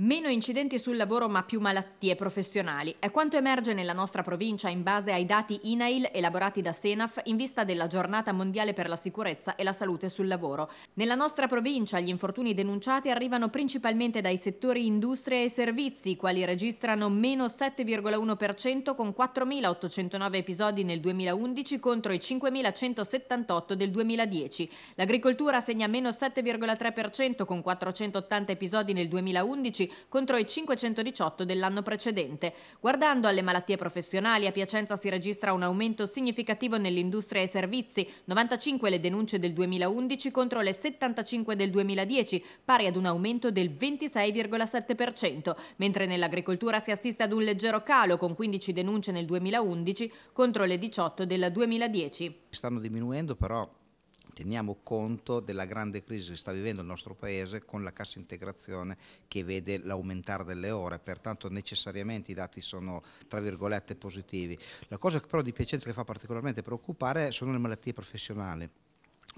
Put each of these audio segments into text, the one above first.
Meno incidenti sul lavoro ma più malattie professionali è quanto emerge nella nostra provincia in base ai dati INAIL elaborati da Senaf in vista della giornata mondiale per la sicurezza e la salute sul lavoro. Nella nostra provincia gli infortuni denunciati arrivano principalmente dai settori industria e servizi, i quali registrano meno 7,1% con 4.809 episodi nel 2011 contro i 5.178 del 2010. L'agricoltura segna meno 7,3% con 480 episodi nel 2011 contro i 518 dell'anno precedente. Guardando alle malattie professionali, a Piacenza si registra un aumento significativo nell'industria e servizi, 95 le denunce del 2011 contro le 75 del 2010, pari ad un aumento del 26,7%, mentre nell'agricoltura si assiste ad un leggero calo con 15 denunce nel 2011 contro le 18 del 2010. Stanno diminuendo però teniamo conto della grande crisi che sta vivendo il nostro Paese con la cassa integrazione che vede l'aumentare delle ore, pertanto necessariamente i dati sono tra virgolette positivi. La cosa però di Piacenza che fa particolarmente preoccupare sono le malattie professionali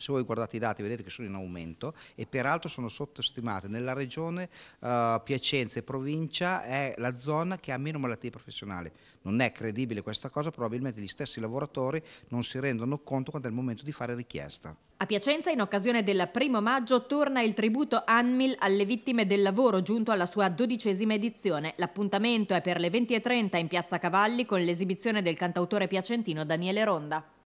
se voi guardate i dati vedete che sono in aumento e peraltro sono sottostimate. Nella regione uh, Piacenza e provincia è la zona che ha meno malattie professionali. Non è credibile questa cosa, probabilmente gli stessi lavoratori non si rendono conto quando è il momento di fare richiesta. A Piacenza, in occasione del primo maggio, torna il tributo ANMIL alle vittime del lavoro giunto alla sua dodicesima edizione. L'appuntamento è per le 20.30 in Piazza Cavalli con l'esibizione del cantautore piacentino Daniele Ronda.